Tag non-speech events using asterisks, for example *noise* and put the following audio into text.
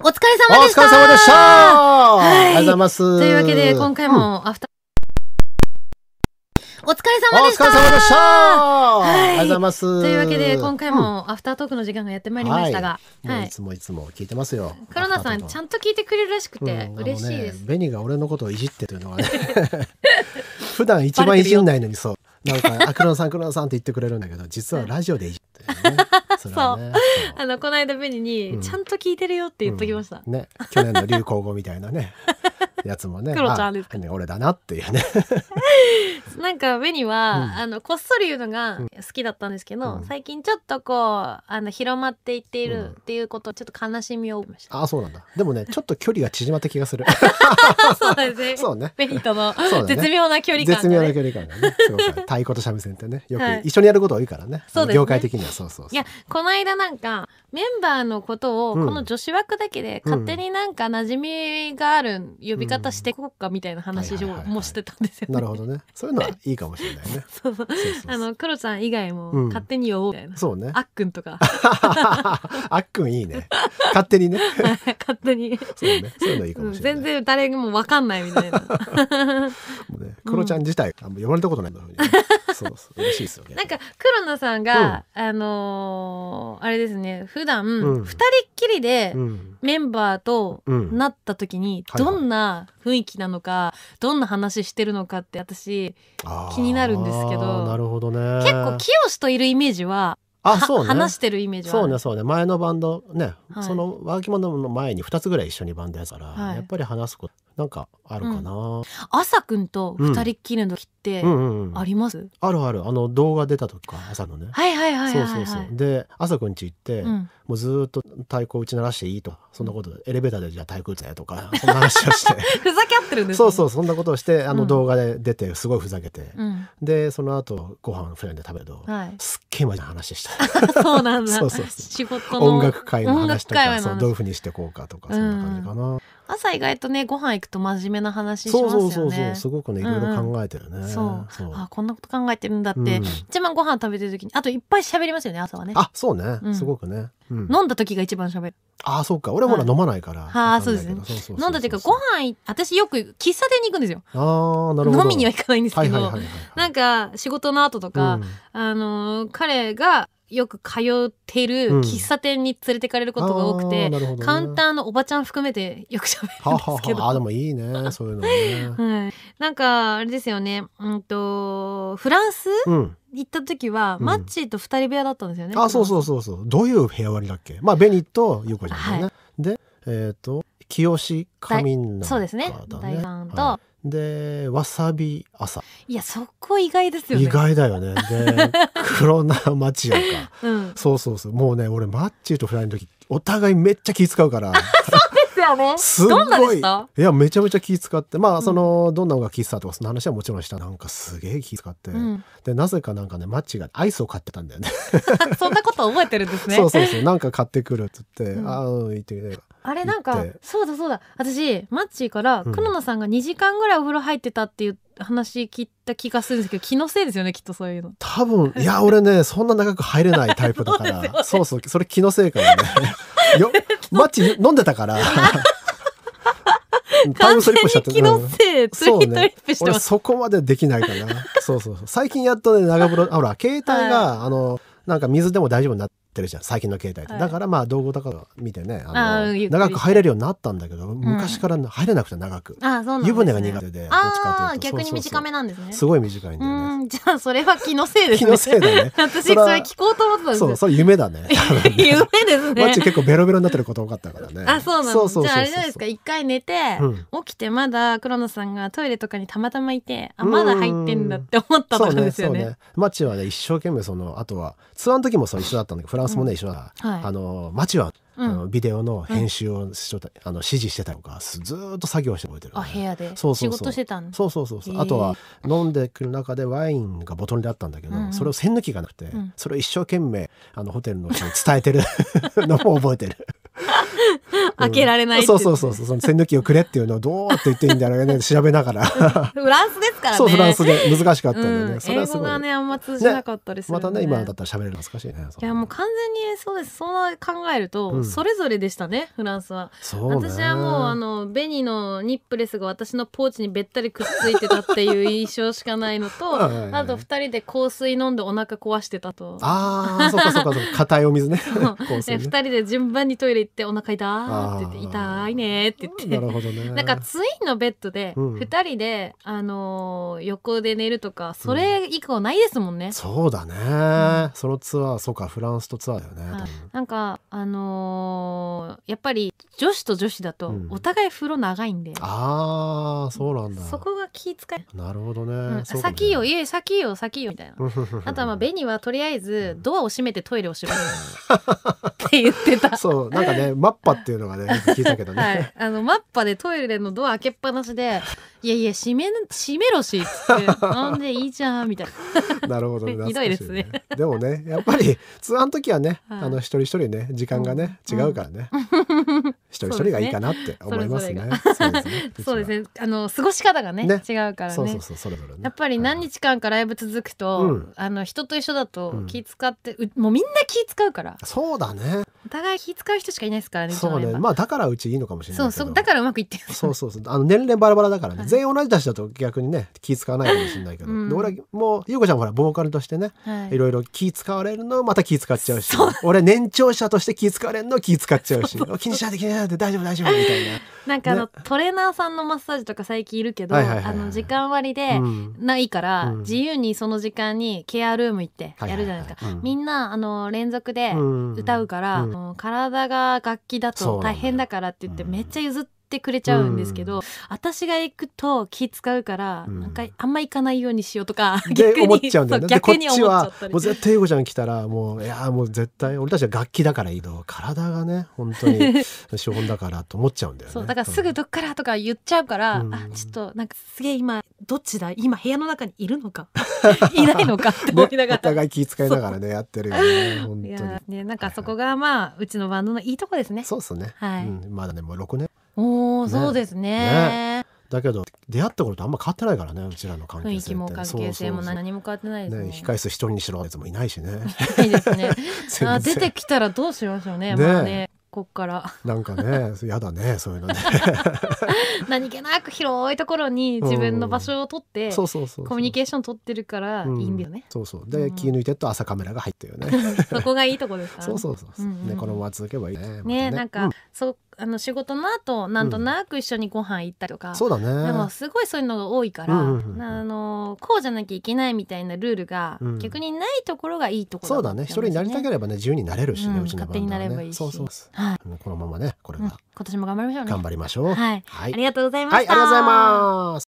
お疲れ様でした。お疲れ様でした。ありがとうございます。というわけで、今回もアフター、お疲れ様でした。お疲れ様でした。ありがとうございます。というわけで、今回もアフタートークの時間がやってまいりましたが、い、つもいつも聞いてますよ。黒田さん、ちゃんと聞いてくれるらしくて、嬉しいです、ベニが俺のことをいじってというのはね、*laughs* 普段一番いじんないのにそう。なんか、あ、黒田さん、黒田さんって言ってくれるんだけど、実はラジオでいじって、ね。そう。あの、この間ベニに、ちゃんと聞いてるよって言っときました。ね。去年の流行語みたいなね。*laughs* やつもね *laughs* 黒ちゃんですか、ね、俺だなっていうね *laughs* なんかベには、うん、あのこっそり言うのが好きだったんですけど、うん、最近ちょっとこうあの広まっていっているっていうことちょっと悲しみを覚えました、うん、あそうなんだでもね *laughs* ちょっと距離が縮まった気がするそうですねそうねベニとの絶妙な距離感、ねね、絶妙な距離感がね太鼓と三味線ってねよく一緒にやること多いからね、はい、業界的にはそうそういやこの間なんかメンバーのことをこの女子枠だけで勝手になんか馴染みがある呼び方方してこうかみたいな話もしてたんですよ、ねはいはいはいなるほどね。そういうのはいいかもしれないね。*laughs* そうそう。あの、クロちゃん以外も勝手に呼ぼうみたいな。うん、そうね。あっくんとか。*laughs* あっくんいいね。勝手にね。*laughs* 勝手に。そうね。そういうのいいかもしれない。うん、全然誰もわかんないみたいな。もうね、黒ちゃん自体、あんま呼ばれたことないんだろうね。そうそう嬉しいですよね。なんか黒野さんが、うん、あのー、あれですね普段、うん、2人っきりでメンバーとなった時に、どんな雰囲気なのか、はいはい、どんな話してるのかって私気になるんですけどなるほど、ね、結構清といるイメージはあそうね、話してるイメージそうねそうね前のバンドね、はい、その「ワーキモノ」の前に2つぐらい一緒にバンドやから、はい、やっぱり話すことなんかあるかな、うん、朝くんと二人きりの時ってあります、うんうんうん、あるあるあの動画出た時か朝のねはいはいはい、はい、そうそうそうで朝くんち行って、うん、もうずっと太鼓打ち鳴らしていいとそんなことエレベーターでじゃあ太鼓打つねとか *laughs* そんな話をして *laughs* ふざけ合ってるんです、ね、そうそうそんなことをしてあの動画で出てすごいふざけて、うん、でその後ご飯フレンで食べると、はい、すっげえマジな話した *laughs* そうなんだそうそう仕事音楽会の話とかそうどういうふうにしていこうかとかそんな感じかな、うん、朝意外とねご飯行くと真面目な話しますよねそうそうそうすごくねいろいろ考えてるね、うんうん、そうあこんなこと考えてるんだって、うん、一番ご飯食べてる時にあといっぱい喋りますよね朝はねあそうね、うん、すごくね飲んだ時が一番喋る。ああ、そうか。俺ほら飲まないから。ああ、そうですね。飲んだ時か、ご飯、私よく喫茶店に行くんですよ。ああ、なるほど。飲みには行かないんですけど、なんか仕事の後とか、あの、彼が、よく通ってる喫茶店に連れてかれることが多くて、うんね、カウンターのおばちゃん含めてよく喋るんですけどはははあでもいいねそういうのね、はい、なんかあれですよねうんとフランス、うん行った時は、マッチーと二人部屋だったんですよね。あ、そうそうそうそう。どういう部屋割りだっけまあ、ベニと優子ちゃんだよね。はい、で、えっ、ー、と、清志神奈、ね、そうですね。大さんと、はい、で、わさび朝。いや、そこ意外ですよね。意外だよね。で、*laughs* 黒なマチヤかうん。そうそうそう。もうね、俺マッチーとライの時、お互いめっちゃ気使うから。*laughs* よね。すごい。いや、めちゃめちゃ気遣って、まあ、その、うん、どんな方が気使とかその話はもちろんした。なんかすげえ気使って、うん、で、なぜかなんかね、マッチがアイスを買ってたんだよね。そんなこと覚えてるんですね。*laughs* そうそうそう、なんか買ってくるっつって、うん、ああ、言ってきて。あれなんかそうだそうだ私マッチーから黒野さんが2時間ぐらいお風呂入ってたっていう話聞いた気がするんですけど気のせいですよねきっとそういうの多分 *laughs* いや俺ねそんな長く入れないタイプだからそう,、そうそうそれ気のせいからねよ、マッチ飲んでたから。*laughs* タイムスリップしちゃって気のせい、スリップしそこまでできないかな。そうそうそう。最近やっとね、長風呂、ほら、携帯が、あの、なんか水でも大丈夫になって。ってるじゃん最近の携帯って、はい、だからまあ道後とか見てねあの長く入れるようになったんだけど、うん、昔から入れなくて長く、あそうなん、ね、湯船が苦手でどっちかいうと逆に短めなんですねすごい短いんだよねじゃあそれは気のせいです、ね、気のせいだね *laughs* 私それ聞こうと思ってたんですそうそれ夢だね *laughs* 夢ですね *laughs* マッチ結構ベロベロになってること多かったからねあそうなんですじゃああれじゃないですか一回寝て、うん、起きてまだ黒野さんがトイレとかにたまたまいてあまだ入ってんだって思ったとかですよねねねマッチはね一生懸命そのあとはツアーの時もそう一緒だったんだけどランスもね一緒だ、はい、あの街はあのビデオの編集をしょ、うん、あの指示してたのかずっと作業して覚えてる、ね、あ部屋でそうそうそう仕事してたんそうそうそうそう、えー、あとは飲んでくる中でワインがボトルであったんだけど、うん、それを栓抜きがなくて、うん、それを一生懸命あのホテルの人に伝えてるのも覚えてる *laughs* 開けられない、うん、そうそうそうそうその栓抜きをくれっていうのをどうって言っていいんだろうね *laughs* 調べながらフランスですからねそうフランスで *laughs* 難しかったんでね、うん、それはすごい英語がねあんま通じなかったりする、ねね、またね今だったら喋れる難しいねいやもう完全にそうですそう考えると、うん、それぞれでしたねフランスはそう、私はもうあのベニのニップレスが私のポーチにべったりくっついてたっていう印象しかないのと *laughs* あと2人で香水飲んでお腹壊してたとああそうかそうかそう硬いお水ねね2人で順番にトイレ行ってお腹痛って言って痛いねって言ってなるほど、ね、なんかツインのベッドで2人で、うん、あのー、横で寝るとかそれ以降ないですもんね、うん、そうだね、うん、そのツアーそうかフランスとツアーだよね、なんかあのー、やっぱり女子と女子だとお互い風呂長いんで、ああそうなんだそこが気遣いなるほどね、先よいえ先よ先よみたいなあとはまあベニはとりあえずドアを閉めてトイレを閉めろって言ってた *laughs* そうなんかねマッパっていうのがね聞いたけどね、はい、あのマッパでトイレのドア開けっぱなしで「*laughs* いやいや閉め閉めろし」っつって「な *laughs* んでいいじゃん」みたいななるほど、ね、*laughs* ひどいですねでもねやっぱりツアーの時はね、はい、あの一人一人ね時間がね、うん、違うからね、うん一人一人がいいかなって思いますね。*laughs* そうですね。あの過ごし方がね違うからね。やっぱり何日間かライブ続くと、あの人と一緒だと気使って、もうみんな気使うから。そうだね。お互い気使う人しかいないですからね。そうね。まあだからうちいいのかもしれないそうだからうまくいってそうそうそう。あの年齢バラバラだからね。全員同じ年だと逆にね気使わないかもしれないけど。俺もうゆうこちゃんほらボーカルとしてね、い、ろいろ気使われるのまた気使っちゃうし、俺年長者として気使われるの気使っちゃうし、気にしないで気にしない。だ大丈夫大丈夫」みたいな。*laughs* なんかあの、ね、トレーナーさんのマッサージとか最近いるけど、はいはいはいはい、あの時間割でないから、うん、自由にその時間にケアルーム行ってやるじゃないですか、はいはいはいうん、みんなあの連続で歌うから、うん、体が楽器だと大変だからって言ってめっちゃ譲って。ってくれちゃうんですけど、うん、私が行くと気使うから、うん、なんかあんま行かないようにしようとか *laughs* 逆に思っちゃうんだよねっちはたもう絶対英語ちゃん来たらもういやもう絶対俺たちは楽器だからいいの体がね本当に *laughs* 資本だからと思っちゃうんだよねそうだからすぐどっからとか言っちゃうから、うん、あちょっとなんかすげえ今どっちだ今部屋の中にいるのか *laughs* いないのかって思いながら、ね、お互い気遣いながらねやってるよね本当にねなんかそこがまあ、はいはい、うちのバンドのいいとこですねそうですねはい、うん、まだねもう六年おお、ね、そうですねねだけど出会った頃とあんま変わってないからねうちらの関係性も関係性も何も変わってないですね控え室一人にしろやつもいないしねいいですね *laughs* あ出てきたらどうしましょうねね,、まあね、こっからなんかねやだねそういうのね *laughs* 何気なく広いところに自分の場所を取って、うん、そうそうそうコミュニケーション取ってるからいいんだよね、うん、そうそうで、うん、気抜いてと朝カメラが入ったよね *laughs* そこがいいとこですから、ね、そうそうそうそう、うんうん、ねこのまま続けばいいねね、ね、なんか、そあの仕事の後なんとなく一緒にご飯行ったりとか、うん、そうだねでもすごいそういうのが多いから、うんうんうん、あのこうじゃなきゃいけないみたいなルールが、逆にないところがいいところ、ね、そうだね一人になりたければね自由になれるしね、うん、うちのね、勝手になればいいしそうそう、です、はい、このままねこれが、今年も頑張りましょうね頑張りましょう、はい、はい、ありがとうございました、はい、ありがとうございます